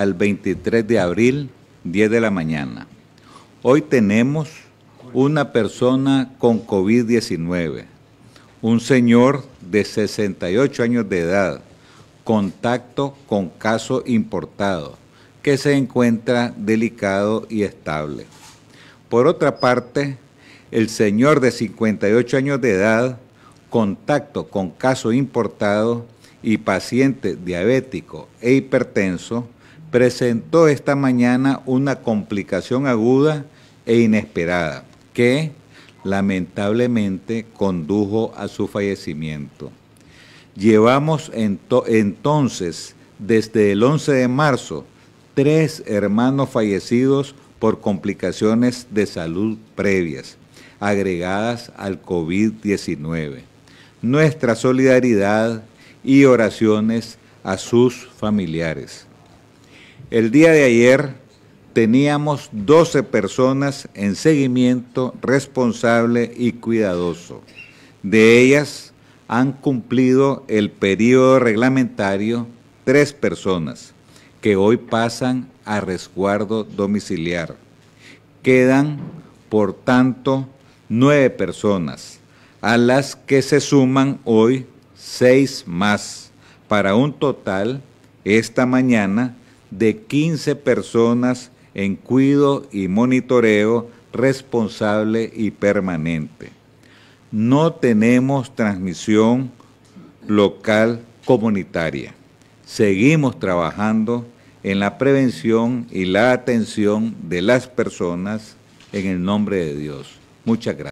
al 23 de abril, 10 de la mañana. Hoy tenemos una persona con COVID-19, un señor de 68 años de edad, contacto con caso importado, que se encuentra delicado y estable. Por otra parte, el señor de 58 años de edad, contacto con caso importado y paciente diabético e hipertenso, presentó esta mañana una complicación aguda e inesperada que lamentablemente condujo a su fallecimiento. Llevamos entonces desde el 11 de marzo tres hermanos fallecidos por complicaciones de salud previas, agregadas al COVID-19. Nuestra solidaridad y oraciones a sus familiares. El día de ayer teníamos 12 personas en seguimiento responsable y cuidadoso. De ellas han cumplido el periodo reglamentario tres personas que hoy pasan a resguardo domiciliar. Quedan, por tanto, nueve personas, a las que se suman hoy seis más, para un total, esta mañana, de 15 personas en cuido y monitoreo responsable y permanente. No tenemos transmisión local comunitaria. Seguimos trabajando en la prevención y la atención de las personas en el nombre de Dios. Muchas gracias.